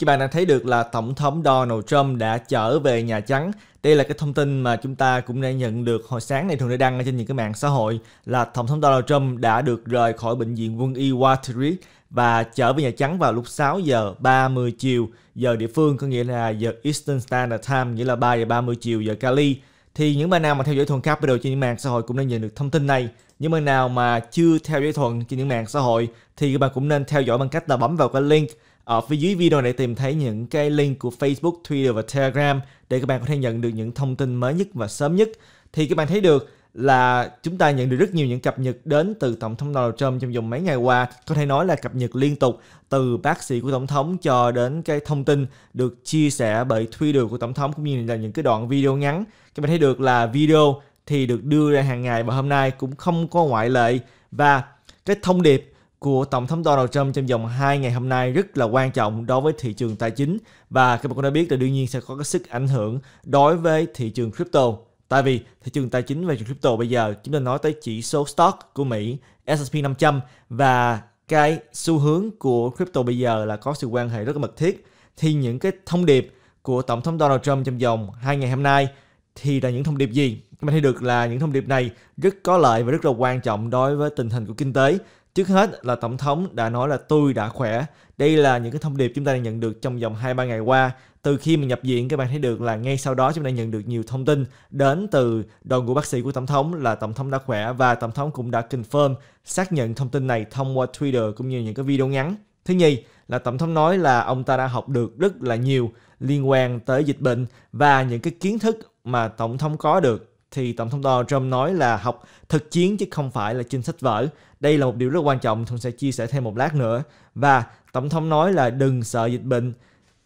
Các bạn đang thấy được là Tổng thống Donald Trump đã trở về Nhà Trắng. Đây là cái thông tin mà chúng ta cũng đã nhận được hồi sáng này thường đã đăng ở trên những cái mạng xã hội là Tổng thống Donald Trump đã được rời khỏi bệnh viện quân y Watery và trở về Nhà Trắng vào lúc 6 giờ 30 chiều giờ địa phương có nghĩa là giờ Eastern Standard Time nghĩa là 3 giờ 30 chiều giờ Cali. Thì những bạn nào mà theo dõi thuần Capital trên những mạng xã hội cũng đã nhận được thông tin này những bạn nào mà chưa theo dõi thuận trên những mạng xã hội thì các bạn cũng nên theo dõi bằng cách là bấm vào cái link ở ờ, phía dưới video này tìm thấy những cái link của Facebook, Twitter và Telegram để các bạn có thể nhận được những thông tin mới nhất và sớm nhất. Thì các bạn thấy được là chúng ta nhận được rất nhiều những cập nhật đến từ Tổng thống Donald Trump trong vòng mấy ngày qua. Có thể nói là cập nhật liên tục từ bác sĩ của Tổng thống cho đến cái thông tin được chia sẻ bởi Twitter của Tổng thống cũng như là những cái đoạn video ngắn. Các bạn thấy được là video thì được đưa ra hàng ngày và hôm nay cũng không có ngoại lệ. Và cái thông điệp của Tổng thống Donald Trump trong vòng 2 ngày hôm nay rất là quan trọng đối với thị trường tài chính và các bạn cũng đã biết là đương nhiên sẽ có cái sức ảnh hưởng đối với thị trường crypto. Tại vì thị trường tài chính và thị trường crypto bây giờ chúng ta nói tới chỉ số stock của Mỹ S&P 500 và cái xu hướng của crypto bây giờ là có sự quan hệ rất là mật thiết thì những cái thông điệp của Tổng thống Donald Trump trong vòng 2 ngày hôm nay thì là những thông điệp gì? Các bạn thấy được là những thông điệp này rất có lợi và rất là quan trọng đối với tình hình của kinh tế Trước hết là Tổng thống đã nói là tôi đã khỏe. Đây là những cái thông điệp chúng ta đã nhận được trong vòng 2-3 ngày qua. Từ khi mình nhập viện các bạn thấy được là ngay sau đó chúng ta nhận được nhiều thông tin đến từ đoàn của bác sĩ của Tổng thống là Tổng thống đã khỏe và Tổng thống cũng đã confirm xác nhận thông tin này thông qua Twitter cũng như những cái video ngắn. Thứ nhì là Tổng thống nói là ông ta đã học được rất là nhiều liên quan tới dịch bệnh và những cái kiến thức mà Tổng thống có được thì Tổng thống Donald Trump nói là học thực chiến chứ không phải là trên sách vở. Đây là một điều rất quan trọng, Thuận sẽ chia sẻ thêm một lát nữa. Và Tổng thống nói là đừng sợ dịch bệnh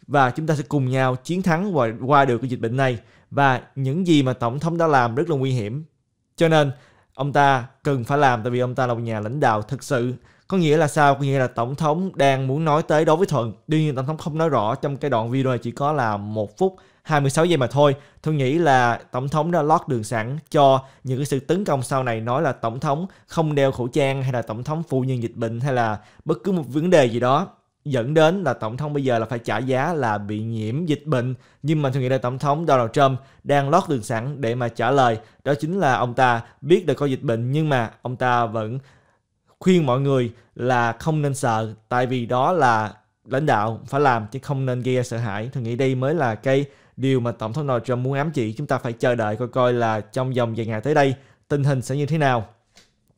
và chúng ta sẽ cùng nhau chiến thắng và qua được cái dịch bệnh này. Và những gì mà Tổng thống đã làm rất là nguy hiểm. Cho nên ông ta cần phải làm tại vì ông ta là một nhà lãnh đạo thực sự có nghĩa là sao có nghĩa là tổng thống đang muốn nói tới đối với thuận đương nhiên tổng thống không nói rõ trong cái đoạn video chỉ có là một phút 26 giây mà thôi. Tôi nghĩ là tổng thống đã lót đường sẵn cho những cái sự tấn công sau này nói là tổng thống không đeo khẩu trang hay là tổng thống phụ nhân dịch bệnh hay là bất cứ một vấn đề gì đó dẫn đến là tổng thống bây giờ là phải trả giá là bị nhiễm dịch bệnh nhưng mà tôi nghĩ là tổng thống Donald Trump đang lót đường sẵn để mà trả lời đó chính là ông ta biết là có dịch bệnh nhưng mà ông ta vẫn khuyên mọi người là không nên sợ tại vì đó là lãnh đạo phải làm chứ không nên gây sợ hãi tôi nghĩ đây mới là cái Điều mà Tổng thống Donald Trump muốn ám chỉ chúng ta phải chờ đợi coi coi là trong vòng vài ngày tới đây tình hình sẽ như thế nào.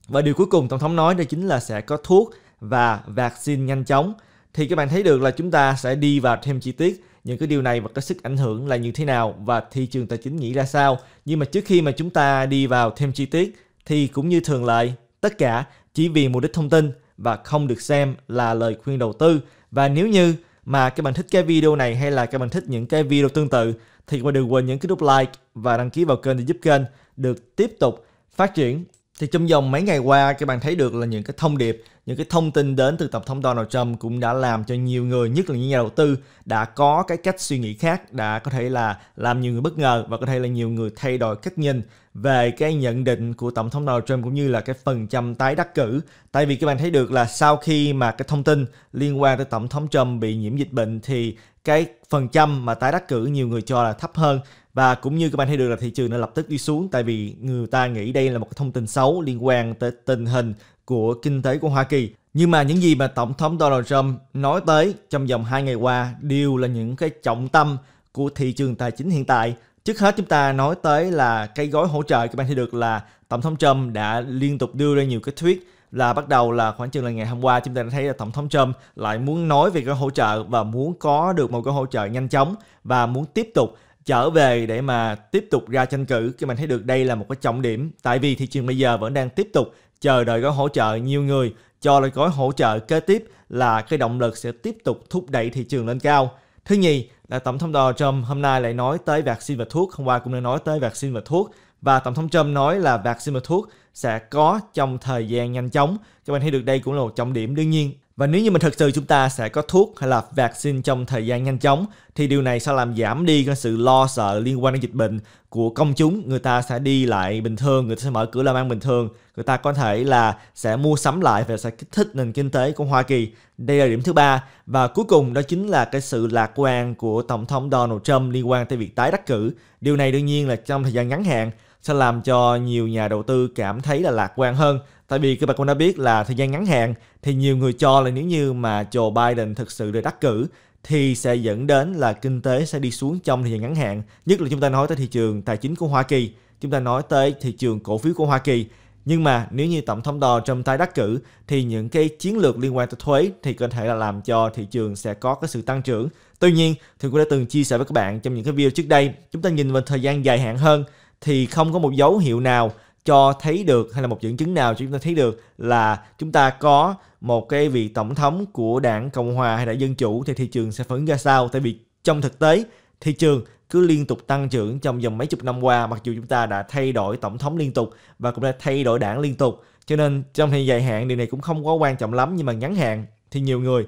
Và điều cuối cùng Tổng thống nói đó chính là sẽ có thuốc và vaccine nhanh chóng. Thì các bạn thấy được là chúng ta sẽ đi vào thêm chi tiết những cái điều này và cái sức ảnh hưởng là như thế nào và thị trường tài chính nghĩ ra sao. Nhưng mà trước khi mà chúng ta đi vào thêm chi tiết thì cũng như thường lệ, tất cả chỉ vì mục đích thông tin và không được xem là lời khuyên đầu tư. Và nếu như mà các bạn thích cái video này hay là các bạn thích những cái video tương tự thì các bạn đừng quên nhấn cái nút like và đăng ký vào kênh để giúp kênh được tiếp tục phát triển. Thì trong vòng mấy ngày qua các bạn thấy được là những cái thông điệp, những cái thông tin đến từ Tổng thống Donald Trump cũng đã làm cho nhiều người, nhất là những nhà đầu tư đã có cái cách suy nghĩ khác, đã có thể là làm nhiều người bất ngờ và có thể là nhiều người thay đổi cách nhìn về cái nhận định của tổng thống Donald Trump cũng như là cái phần trăm tái đắc cử. Tại vì các bạn thấy được là sau khi mà cái thông tin liên quan tới tổng thống Trump bị nhiễm dịch bệnh thì cái phần trăm mà tái đắc cử nhiều người cho là thấp hơn và cũng như các bạn thấy được là thị trường nó lập tức đi xuống tại vì người ta nghĩ đây là một cái thông tin xấu liên quan tới tình hình của kinh tế của Hoa Kỳ. Nhưng mà những gì mà Tổng thống Donald Trump nói tới trong vòng 2 ngày qua đều là những cái trọng tâm của thị trường tài chính hiện tại Trước hết chúng ta nói tới là cái gói hỗ trợ các bạn thấy được là Tổng thống Trump đã liên tục đưa ra nhiều cái thuyết là bắt đầu là khoảng chừng là ngày hôm qua chúng ta đã thấy là tổng thống Trump lại muốn nói về cái hỗ trợ và muốn có được một cái hỗ trợ nhanh chóng và muốn tiếp tục trở về để mà tiếp tục ra tranh cử các bạn thấy được đây là một cái trọng điểm tại vì thị trường bây giờ vẫn đang tiếp tục chờ đợi gói hỗ trợ nhiều người cho là gói hỗ trợ kế tiếp là cái động lực sẽ tiếp tục thúc đẩy thị trường lên cao thứ nhì là Tổng thống Donald Trump hôm nay lại nói tới vaccine và thuốc, hôm qua cũng đã nói tới vaccine và thuốc. Và Tổng thống Trump nói là vaccine và thuốc sẽ có trong thời gian nhanh chóng. Các bạn thấy được đây cũng là một trọng điểm đương nhiên. Và nếu như mình thật sự chúng ta sẽ có thuốc hay là vaccine trong thời gian nhanh chóng thì điều này sẽ làm giảm đi cái sự lo sợ liên quan đến dịch bệnh của công chúng. Người ta sẽ đi lại bình thường, người ta sẽ mở cửa làm ăn bình thường người ta có thể là sẽ mua sắm lại và sẽ kích thích nền kinh tế của Hoa Kỳ. Đây là điểm thứ ba và cuối cùng đó chính là cái sự lạc quan của tổng thống Donald Trump liên quan tới việc tái đắc cử. Điều này đương nhiên là trong thời gian ngắn hạn sẽ làm cho nhiều nhà đầu tư cảm thấy là lạc quan hơn. Tại vì các bạn cũng đã biết là thời gian ngắn hạn thì nhiều người cho là nếu như mà Joe Biden thực sự được đắc cử thì sẽ dẫn đến là kinh tế sẽ đi xuống trong thời gian ngắn hạn, nhất là chúng ta nói tới thị trường tài chính của Hoa Kỳ, chúng ta nói tới thị trường cổ phiếu của Hoa Kỳ nhưng mà nếu như tổng thống Donald Trump tái đắc cử thì những cái chiến lược liên quan tới thuế thì có thể là làm cho thị trường sẽ có cái sự tăng trưởng. Tuy nhiên, thì cũng đã từng chia sẻ với các bạn trong những cái video trước đây, chúng ta nhìn vào thời gian dài hạn hơn thì không có một dấu hiệu nào cho thấy được hay là một dẫn chứng nào cho chúng ta thấy được là chúng ta có một cái vị tổng thống của đảng Cộng hòa hay đảng Dân chủ thì thị trường sẽ phản ứng ra sao tại vì trong thực tế thị trường cứ liên tục tăng trưởng trong vòng mấy chục năm qua mặc dù chúng ta đã thay đổi tổng thống liên tục và cũng đã thay đổi đảng liên tục cho nên trong thời dài hạn điều này cũng không quá quan trọng lắm nhưng mà ngắn hạn thì nhiều người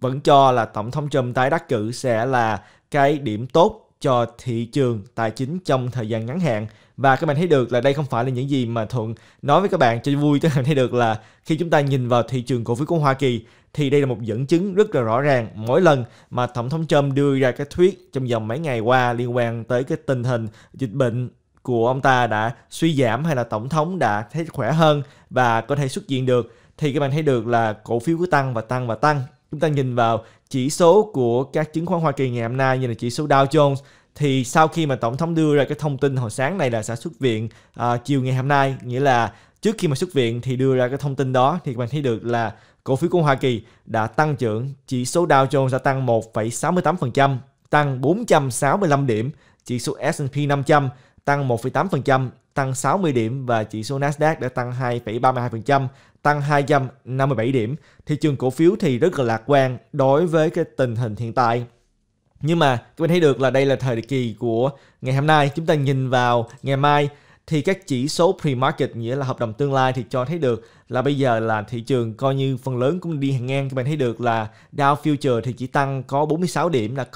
vẫn cho là tổng thống Trump tái đắc cử sẽ là cái điểm tốt cho thị trường tài chính trong thời gian ngắn hạn và các bạn thấy được là đây không phải là những gì mà thuận nói với các bạn cho vui các bạn thấy được là khi chúng ta nhìn vào thị trường cổ phiếu của Hoa Kỳ thì đây là một dẫn chứng rất là rõ ràng mỗi lần mà tổng thống Trump đưa ra cái thuyết trong vòng mấy ngày qua liên quan tới cái tình hình dịch bệnh của ông ta đã suy giảm hay là tổng thống đã thấy khỏe hơn và có thể xuất viện được thì các bạn thấy được là cổ phiếu cứ tăng và tăng và tăng. Chúng ta nhìn vào chỉ số của các chứng khoán Hoa Kỳ ngày hôm nay như là chỉ số Dow Jones thì sau khi mà tổng thống đưa ra cái thông tin hồi sáng này là sẽ xuất viện à, chiều ngày hôm nay nghĩa là trước khi mà xuất viện thì đưa ra cái thông tin đó thì các bạn thấy được là cổ phiếu của Hoa Kỳ đã tăng trưởng, chỉ số Dow Jones đã tăng 1,68%, tăng 465 điểm, chỉ số S&P 500 tăng 1,8%, tăng 60 điểm và chỉ số Nasdaq đã tăng 2,32%, tăng 257 điểm. Thị trường cổ phiếu thì rất là lạc quan đối với cái tình hình hiện tại. Nhưng mà các bạn thấy được là đây là thời kỳ của ngày hôm nay, chúng ta nhìn vào ngày mai thì các chỉ số pre-market nghĩa là hợp đồng tương lai thì cho thấy được là bây giờ là thị trường coi như phần lớn cũng đi hàng ngang các bạn thấy được là Dow Future thì chỉ tăng có 46 điểm là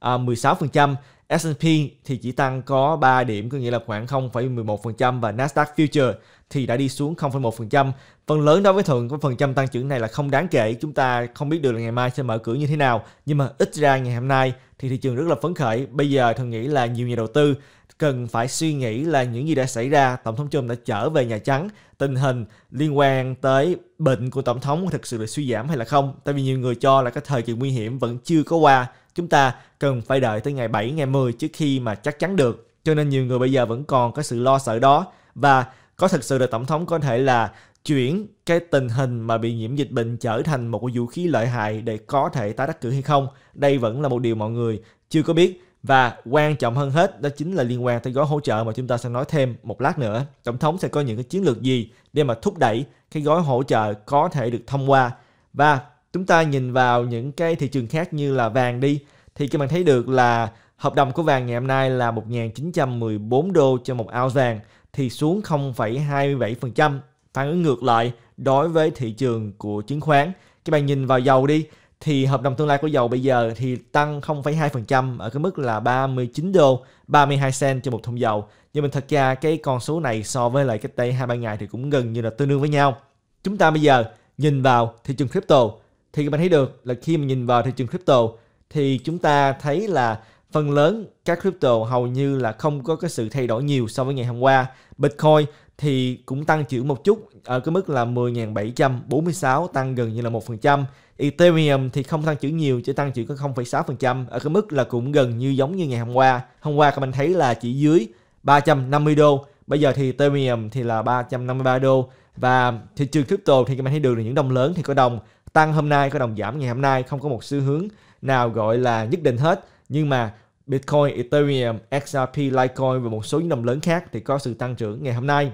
0,16%, à, S&P thì chỉ tăng có 3 điểm có nghĩa là khoảng 0,11% và Nasdaq Future thì đã đi xuống 0,1%. Phần lớn đối với thường có phần trăm tăng trưởng này là không đáng kể, chúng ta không biết được là ngày mai sẽ mở cửa như thế nào, nhưng mà ít ra ngày hôm nay thì thị trường rất là phấn khởi. Bây giờ thường nghĩ là nhiều nhà đầu tư cần phải suy nghĩ là những gì đã xảy ra. Tổng thống Trump đã trở về Nhà Trắng, tình hình liên quan tới bệnh của Tổng thống thực sự là suy giảm hay là không. Tại vì nhiều người cho là cái thời kỳ nguy hiểm vẫn chưa có qua. Chúng ta cần phải đợi tới ngày 7, ngày 10 trước khi mà chắc chắn được. Cho nên nhiều người bây giờ vẫn còn có sự lo sợ đó. Và có thực sự là Tổng thống có thể là chuyển cái tình hình mà bị nhiễm dịch bệnh trở thành một vũ khí lợi hại để có thể tái đắc cử hay không đây vẫn là một điều mọi người chưa có biết và quan trọng hơn hết đó chính là liên quan tới gói hỗ trợ mà chúng ta sẽ nói thêm một lát nữa tổng thống sẽ có những cái chiến lược gì để mà thúc đẩy cái gói hỗ trợ có thể được thông qua và chúng ta nhìn vào những cái thị trường khác như là vàng đi thì các bạn thấy được là hợp đồng của vàng ngày hôm nay là 1.914 đô cho một ounce vàng thì xuống 0,27% phản ứng ngược lại đối với thị trường của chứng khoán các bạn nhìn vào dầu đi thì hợp đồng tương lai của dầu bây giờ thì tăng 0,2% ở cái mức là 39 đô 32 cent cho một thùng dầu. Nhưng mình thật ra cái con số này so với lại cách đây 2 3 ngày thì cũng gần như là tương đương với nhau. Chúng ta bây giờ nhìn vào thị trường crypto thì các bạn thấy được là khi mà nhìn vào thị trường crypto thì chúng ta thấy là phần lớn các crypto hầu như là không có cái sự thay đổi nhiều so với ngày hôm qua. Bitcoin thì cũng tăng trưởng một chút ở cái mức là 10.746 tăng gần như là 1%. Ethereum thì không tăng trưởng nhiều chỉ tăng trưởng có 0,6% ở cái mức là cũng gần như giống như ngày hôm qua. Hôm qua các bạn thấy là chỉ dưới 350 đô, bây giờ thì Ethereum thì là 353 đô và thị trường crypto thì các bạn thấy được là những đồng lớn thì có đồng tăng hôm nay có đồng giảm ngày hôm nay không có một xu hướng nào gọi là nhất định hết nhưng mà Bitcoin, Ethereum, XRP, Litecoin và một số những đồng lớn khác thì có sự tăng trưởng ngày hôm nay.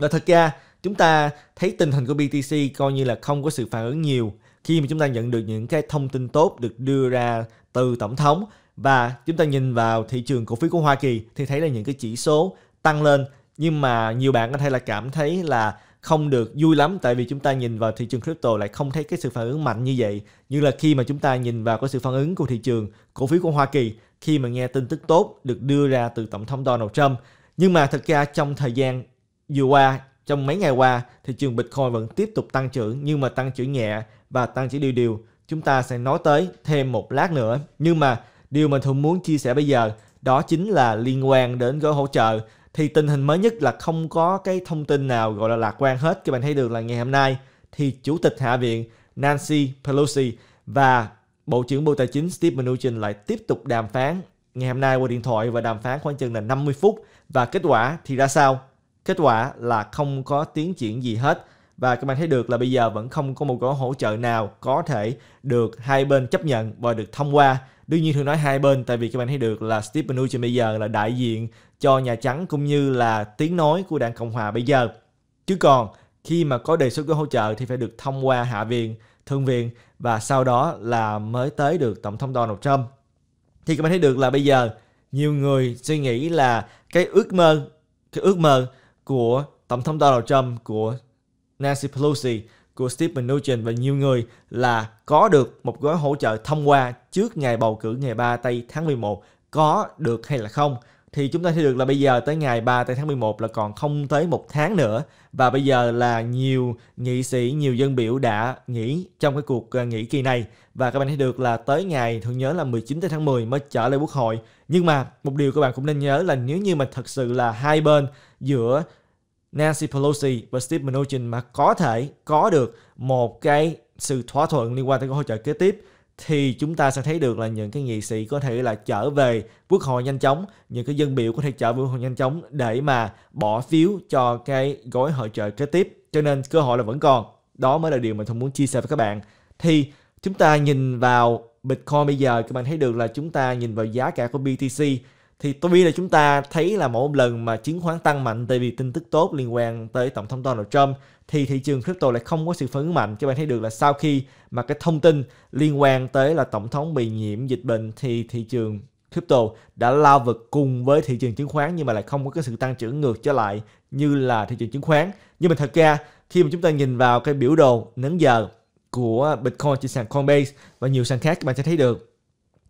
Và thật ra chúng ta thấy tình hình của BTC coi như là không có sự phản ứng nhiều khi mà chúng ta nhận được những cái thông tin tốt được đưa ra từ tổng thống và chúng ta nhìn vào thị trường cổ phiếu của Hoa Kỳ thì thấy là những cái chỉ số tăng lên nhưng mà nhiều bạn có thể là cảm thấy là không được vui lắm tại vì chúng ta nhìn vào thị trường crypto lại không thấy cái sự phản ứng mạnh như vậy như là khi mà chúng ta nhìn vào cái sự phản ứng của thị trường cổ phiếu của Hoa Kỳ khi mà nghe tin tức tốt được đưa ra từ tổng thống Donald Trump nhưng mà thật ra trong thời gian dù qua trong mấy ngày qua thị trường Bitcoin vẫn tiếp tục tăng trưởng nhưng mà tăng trưởng nhẹ và tăng trưởng điều điều. Chúng ta sẽ nói tới thêm một lát nữa. Nhưng mà điều mình thường muốn chia sẻ bây giờ đó chính là liên quan đến gói hỗ trợ. Thì tình hình mới nhất là không có cái thông tin nào gọi là lạc quan hết. Các bạn thấy được là ngày hôm nay thì Chủ tịch Hạ viện Nancy Pelosi và Bộ trưởng Bộ Tài chính Steve Mnuchin lại tiếp tục đàm phán ngày hôm nay qua điện thoại và đàm phán khoảng chừng là 50 phút và kết quả thì ra sao Kết quả là không có tiến triển gì hết và các bạn thấy được là bây giờ vẫn không có một gói hỗ trợ nào có thể được hai bên chấp nhận và được thông qua. Đương nhiên thường nói hai bên tại vì các bạn thấy được là Steve Mnuchin bây giờ là đại diện cho Nhà Trắng cũng như là tiếng nói của đảng Cộng Hòa bây giờ. Chứ còn khi mà có đề xuất gói hỗ trợ thì phải được thông qua Hạ viện, Thượng viện và sau đó là mới tới được Tổng thống Donald Trump. Thì các bạn thấy được là bây giờ nhiều người suy nghĩ là cái ước mơ cái ước mơ của Tổng thống Donald Trump, của Nancy Pelosi, của Steve Mnuchin và nhiều người là có được một gói hỗ trợ thông qua trước ngày bầu cử ngày 3 tây tháng 11 có được hay là không thì chúng ta thấy được là bây giờ tới ngày 3 tới tháng 11 là còn không tới một tháng nữa và bây giờ là nhiều nghị sĩ, nhiều dân biểu đã nghỉ trong cái cuộc à, nghỉ kỳ này và các bạn thấy được là tới ngày thường nhớ là 19 tới tháng 10 mới trở lại quốc hội. Nhưng mà một điều các bạn cũng nên nhớ là nếu như mà thật sự là hai bên giữa Nancy Pelosi và Steve Mnuchin mà có thể có được một cái sự thỏa thuận liên quan tới gói hỗ trợ kế tiếp thì chúng ta sẽ thấy được là những cái nghị sĩ có thể là trở về quốc hội nhanh chóng, những cái dân biểu có thể trở về quốc hội nhanh chóng để mà bỏ phiếu cho cái gói hỗ trợ kế tiếp. Cho nên cơ hội là vẫn còn. Đó mới là điều mà tôi muốn chia sẻ với các bạn. Thì chúng ta nhìn vào Bitcoin bây giờ các bạn thấy được là chúng ta nhìn vào giá cả của BTC thì tôi biết là chúng ta thấy là mỗi lần mà chứng khoán tăng mạnh tại vì tin tức tốt liên quan tới tổng thống Donald Trump thì thị trường crypto lại không có sự phản ứng mạnh các bạn thấy được là sau khi mà cái thông tin liên quan tới là tổng thống bị nhiễm dịch bệnh thì thị trường crypto đã lao vực cùng với thị trường chứng khoán nhưng mà lại không có cái sự tăng trưởng ngược trở lại như là thị trường chứng khoán nhưng mà thật ra khi mà chúng ta nhìn vào cái biểu đồ nấn giờ của Bitcoin trên sàn Coinbase và nhiều sàn khác các bạn sẽ thấy được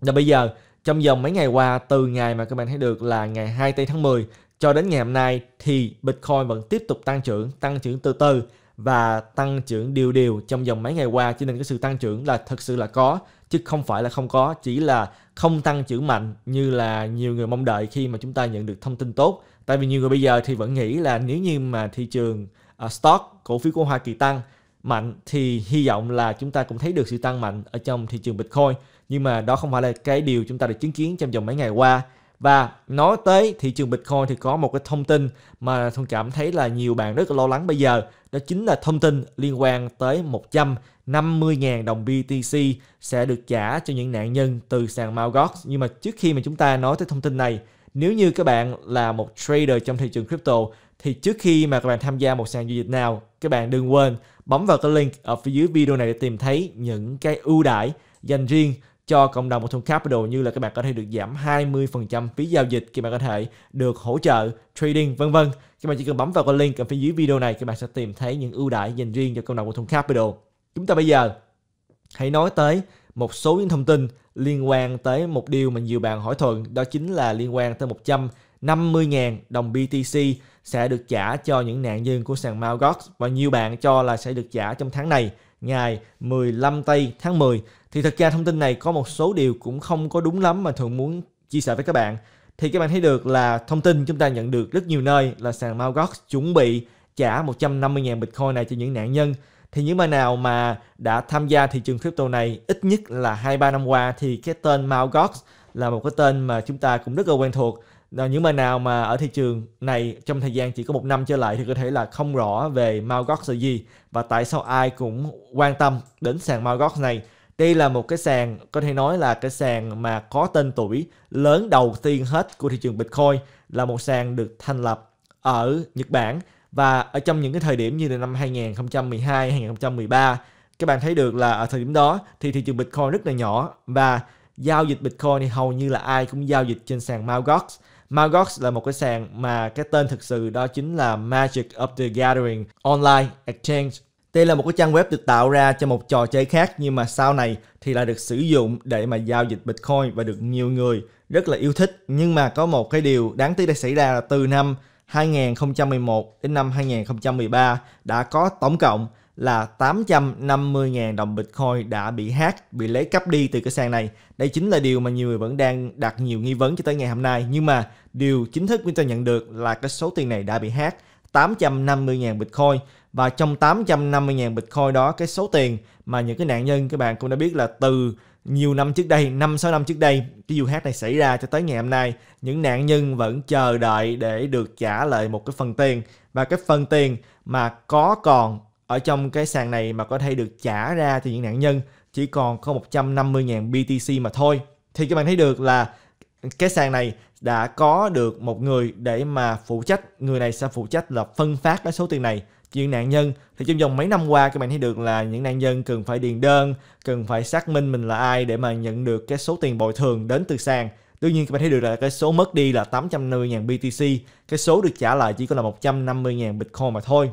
là bây giờ trong vòng mấy ngày qua, từ ngày mà các bạn thấy được là ngày 2 tây tháng 10 cho đến ngày hôm nay thì Bitcoin vẫn tiếp tục tăng trưởng, tăng trưởng từ từ và tăng trưởng điều điều trong vòng mấy ngày qua cho nên cái sự tăng trưởng là thật sự là có chứ không phải là không có chỉ là không tăng trưởng mạnh như là nhiều người mong đợi khi mà chúng ta nhận được thông tin tốt tại vì nhiều người bây giờ thì vẫn nghĩ là nếu như mà thị trường uh, stock cổ phiếu của Hoa Kỳ tăng mạnh thì hy vọng là chúng ta cũng thấy được sự tăng mạnh ở trong thị trường Bitcoin nhưng mà đó không phải là cái điều chúng ta được chứng kiến trong vòng mấy ngày qua và nói tới thị trường Bitcoin thì có một cái thông tin mà thông cảm thấy là nhiều bạn rất là lo lắng bây giờ. Đó chính là thông tin liên quan tới 150.000 đồng BTC sẽ được trả cho những nạn nhân từ sàn Mt. Nhưng mà trước khi mà chúng ta nói tới thông tin này, nếu như các bạn là một trader trong thị trường crypto thì trước khi mà các bạn tham gia một sàn giao dịch nào, các bạn đừng quên bấm vào cái link ở phía dưới video này để tìm thấy những cái ưu đãi dành riêng cho cộng đồng của Thùng Capital như là các bạn có thể được giảm 20% phí giao dịch, các bạn có thể được hỗ trợ trading vân vân. Các bạn chỉ cần bấm vào cái link ở phía dưới video này các bạn sẽ tìm thấy những ưu đãi dành riêng cho cộng đồng của Thùng Capital. Chúng ta bây giờ hãy nói tới một số những thông tin liên quan tới một điều mà nhiều bạn hỏi thuận đó chính là liên quan tới 150.000 đồng BTC sẽ được trả cho những nạn nhân của sàn Mt. Gox và nhiều bạn cho là sẽ được trả trong tháng này ngày 15 tây tháng 10 thì thực ra thông tin này có một số điều cũng không có đúng lắm mà thường muốn chia sẻ với các bạn thì các bạn thấy được là thông tin chúng ta nhận được rất nhiều nơi là sàn Mt. chuẩn bị trả 150.000 Bitcoin này cho những nạn nhân thì những bạn nào mà đã tham gia thị trường crypto này ít nhất là 2-3 năm qua thì cái tên Mt. là một cái tên mà chúng ta cũng rất là quen thuộc những mà nào mà ở thị trường này trong thời gian chỉ có một năm trở lại thì có thể là không rõ về Mt. là gì và tại sao ai cũng quan tâm đến sàn Mt. này. Đây là một cái sàn có thể nói là cái sàn mà có tên tuổi lớn đầu tiên hết của thị trường Bitcoin là một sàn được thành lập ở Nhật Bản và ở trong những cái thời điểm như là năm 2012, 2013 các bạn thấy được là ở thời điểm đó thì thị trường Bitcoin rất là nhỏ và giao dịch Bitcoin thì hầu như là ai cũng giao dịch trên sàn Mt. Magox là một cái sàn mà cái tên thực sự đó chính là Magic of the Gathering Online Exchange. Đây là một cái trang web được tạo ra cho một trò chơi khác nhưng mà sau này thì lại được sử dụng để mà giao dịch Bitcoin và được nhiều người rất là yêu thích. Nhưng mà có một cái điều đáng tiếc đã xảy ra là từ năm 2011 đến năm 2013 đã có tổng cộng là 850.000 đồng Bitcoin đã bị hack, bị lấy cắp đi từ cái sàn này. Đây chính là điều mà nhiều người vẫn đang đặt nhiều nghi vấn cho tới ngày hôm nay. Nhưng mà điều chính thức chúng tôi nhận được là cái số tiền này đã bị hack 850.000 Bitcoin và trong 850.000 Bitcoin đó cái số tiền mà những cái nạn nhân các bạn cũng đã biết là từ nhiều năm trước đây, 5 6 năm trước đây cái vụ hack này xảy ra cho tới ngày hôm nay, những nạn nhân vẫn chờ đợi để được trả lại một cái phần tiền và cái phần tiền mà có còn ở trong cái sàn này mà có thể được trả ra thì những nạn nhân chỉ còn có 150.000 BTC mà thôi. Thì các bạn thấy được là cái sàn này đã có được một người để mà phụ trách, người này sẽ phụ trách là phân phát cái số tiền này cho những nạn nhân. Thì trong vòng mấy năm qua các bạn thấy được là những nạn nhân cần phải điền đơn, cần phải xác minh mình là ai để mà nhận được cái số tiền bồi thường đến từ sàn. Tuy nhiên các bạn thấy được là cái số mất đi là 850.000 BTC, cái số được trả lại chỉ có là 150.000 Bitcoin mà thôi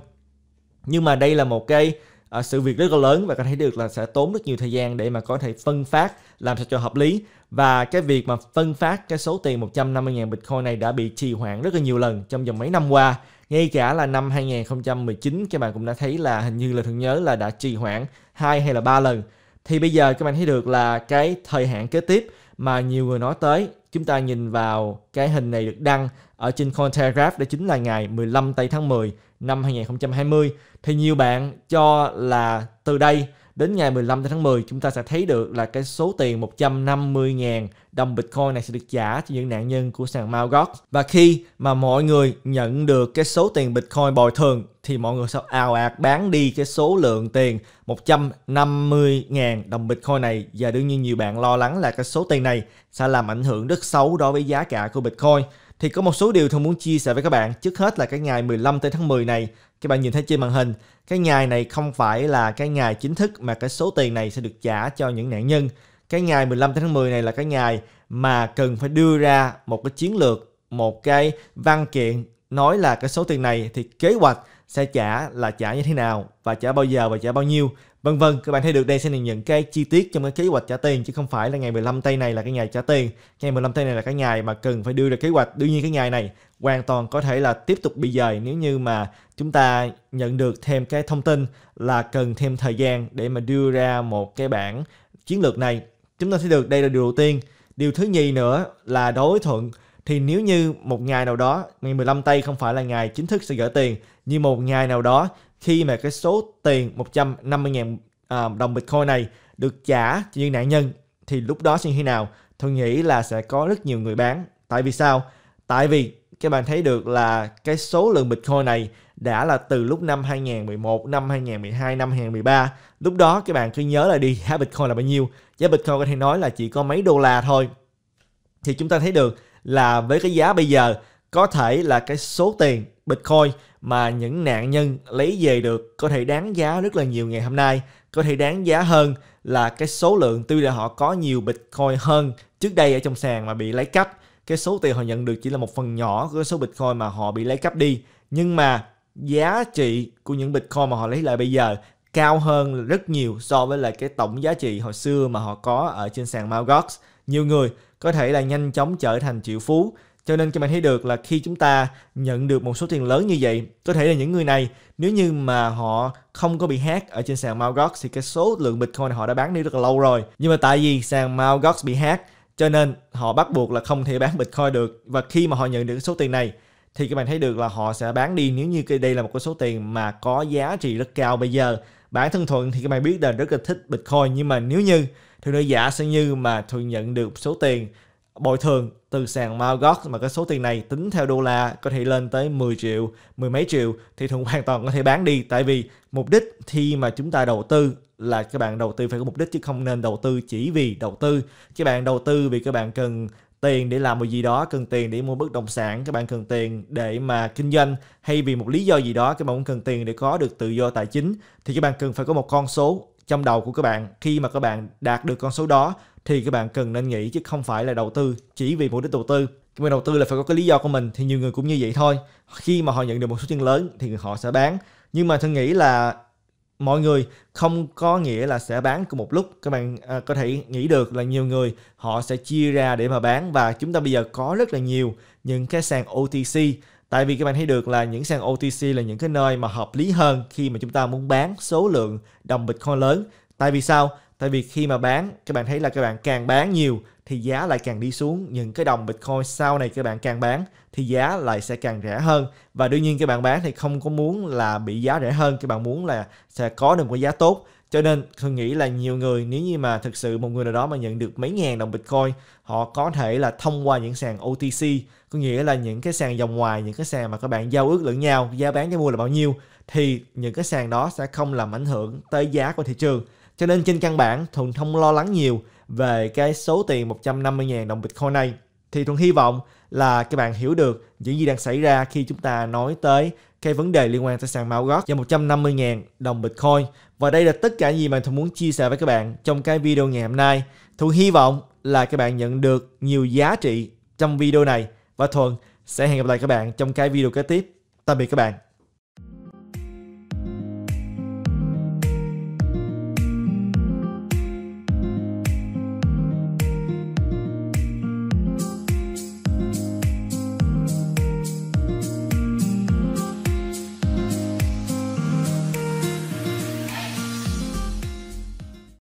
nhưng mà đây là một cái uh, sự việc rất là lớn và có thể được là sẽ tốn rất nhiều thời gian để mà có thể phân phát làm sao cho hợp lý và cái việc mà phân phát cái số tiền 150.000 Bitcoin này đã bị trì hoãn rất là nhiều lần trong vòng mấy năm qua ngay cả là năm 2019 các bạn cũng đã thấy là hình như là thường nhớ là đã trì hoãn hai hay là ba lần thì bây giờ các bạn thấy được là cái thời hạn kế tiếp mà nhiều người nói tới chúng ta nhìn vào cái hình này được đăng ở trên Cointelegraph đó chính là ngày 15 tây tháng 10 năm 2020 thì nhiều bạn cho là từ đây Đến ngày 15 tháng 10 chúng ta sẽ thấy được là cái số tiền 150.000 đồng Bitcoin này sẽ được trả cho những nạn nhân của sàn Mt. Và khi mà mọi người nhận được cái số tiền Bitcoin bồi thường thì mọi người sẽ ào ạt bán đi cái số lượng tiền 150.000 đồng Bitcoin này và đương nhiên nhiều bạn lo lắng là cái số tiền này sẽ làm ảnh hưởng rất xấu đối với giá cả của Bitcoin thì có một số điều tôi muốn chia sẻ với các bạn. Trước hết là cái ngày 15 tới tháng 10 này, các bạn nhìn thấy trên màn hình, cái ngày này không phải là cái ngày chính thức mà cái số tiền này sẽ được trả cho những nạn nhân. Cái ngày 15 tháng 10 này là cái ngày mà cần phải đưa ra một cái chiến lược, một cái văn kiện nói là cái số tiền này thì kế hoạch sẽ trả là trả như thế nào và trả bao giờ và trả bao nhiêu vân vân các bạn thấy được đây sẽ là những cái chi tiết trong cái kế hoạch trả tiền chứ không phải là ngày 15 tây này là cái ngày trả tiền ngày 15 tây này là cái ngày mà cần phải đưa ra kế hoạch đương nhiên cái ngày này hoàn toàn có thể là tiếp tục bị dời nếu như mà chúng ta nhận được thêm cái thông tin là cần thêm thời gian để mà đưa ra một cái bản chiến lược này chúng ta sẽ được đây là điều đầu tiên điều thứ nhì nữa là đối thuận thì nếu như một ngày nào đó ngày 15 tây không phải là ngày chính thức sẽ gửi tiền nhưng một ngày nào đó khi mà cái số tiền 150.000 à, đồng Bitcoin này được trả cho những nạn nhân thì lúc đó sẽ như thế nào? Tôi nghĩ là sẽ có rất nhiều người bán. Tại vì sao? Tại vì các bạn thấy được là cái số lượng Bitcoin này đã là từ lúc năm 2011, năm 2012, năm 2013. Lúc đó các bạn cứ nhớ là đi giá Bitcoin là bao nhiêu. Giá Bitcoin có thể nói là chỉ có mấy đô la thôi. Thì chúng ta thấy được là với cái giá bây giờ có thể là cái số tiền Bitcoin mà những nạn nhân lấy về được có thể đáng giá rất là nhiều ngày hôm nay, có thể đáng giá hơn là cái số lượng tuy là họ có nhiều Bitcoin hơn trước đây ở trong sàn mà bị lấy cắp, cái số tiền họ nhận được chỉ là một phần nhỏ của số Bitcoin mà họ bị lấy cắp đi, nhưng mà giá trị của những Bitcoin mà họ lấy lại bây giờ cao hơn rất nhiều so với lại cái tổng giá trị hồi xưa mà họ có ở trên sàn Mt. Gox. Nhiều người có thể là nhanh chóng trở thành triệu phú cho nên các bạn thấy được là khi chúng ta nhận được một số tiền lớn như vậy, có thể là những người này nếu như mà họ không có bị hack ở trên sàn Mt. thì cái số lượng Bitcoin họ đã bán đi rất là lâu rồi. Nhưng mà tại vì sàn Mt. bị hack cho nên họ bắt buộc là không thể bán Bitcoin được và khi mà họ nhận được số tiền này thì các bạn thấy được là họ sẽ bán đi nếu như đây là một cái số tiền mà có giá trị rất cao bây giờ bản thân thuận thì các bạn biết là rất là thích bitcoin nhưng mà nếu như thường nói giả sẽ như mà thuận nhận được số tiền bồi thường từ sàn Mt. mà cái số tiền này tính theo đô la có thể lên tới 10 triệu, mười mấy triệu thì thường hoàn toàn có thể bán đi tại vì mục đích khi mà chúng ta đầu tư là các bạn đầu tư phải có mục đích chứ không nên đầu tư chỉ vì đầu tư. Các bạn đầu tư vì các bạn cần tiền để làm một gì đó, cần tiền để mua bất động sản, các bạn cần tiền để mà kinh doanh hay vì một lý do gì đó các bạn cũng cần tiền để có được tự do tài chính thì các bạn cần phải có một con số trong đầu của các bạn khi mà các bạn đạt được con số đó thì các bạn cần nên nghĩ chứ không phải là đầu tư chỉ vì mục đích đầu tư các đầu tư là phải có cái lý do của mình thì nhiều người cũng như vậy thôi khi mà họ nhận được một số tiền lớn thì họ sẽ bán nhưng mà tôi nghĩ là mọi người không có nghĩa là sẽ bán cùng một lúc các bạn à, có thể nghĩ được là nhiều người họ sẽ chia ra để mà bán và chúng ta bây giờ có rất là nhiều những cái sàn OTC tại vì các bạn thấy được là những sàn OTC là những cái nơi mà hợp lý hơn khi mà chúng ta muốn bán số lượng đồng Bitcoin lớn tại vì sao tại vì khi mà bán các bạn thấy là các bạn càng bán nhiều thì giá lại càng đi xuống những cái đồng bitcoin sau này các bạn càng bán thì giá lại sẽ càng rẻ hơn và đương nhiên các bạn bán thì không có muốn là bị giá rẻ hơn các bạn muốn là sẽ có được một cái giá tốt cho nên tôi nghĩ là nhiều người nếu như mà thực sự một người nào đó mà nhận được mấy ngàn đồng bitcoin họ có thể là thông qua những sàn OTC có nghĩa là những cái sàn dòng ngoài những cái sàn mà các bạn giao ước lẫn nhau giá bán cho mua là bao nhiêu thì những cái sàn đó sẽ không làm ảnh hưởng tới giá của thị trường cho nên trên căn bản Thuận không lo lắng nhiều về cái số tiền 150.000 đồng Bitcoin này. Thì Thuận hy vọng là các bạn hiểu được những gì đang xảy ra khi chúng ta nói tới cái vấn đề liên quan tới sàn mạo Mt. và 150.000 đồng Bitcoin. Và đây là tất cả những gì mà Thuận muốn chia sẻ với các bạn trong cái video ngày hôm nay. Thuận hy vọng là các bạn nhận được nhiều giá trị trong video này và Thuận sẽ hẹn gặp lại các bạn trong cái video kế tiếp. Tạm biệt các bạn.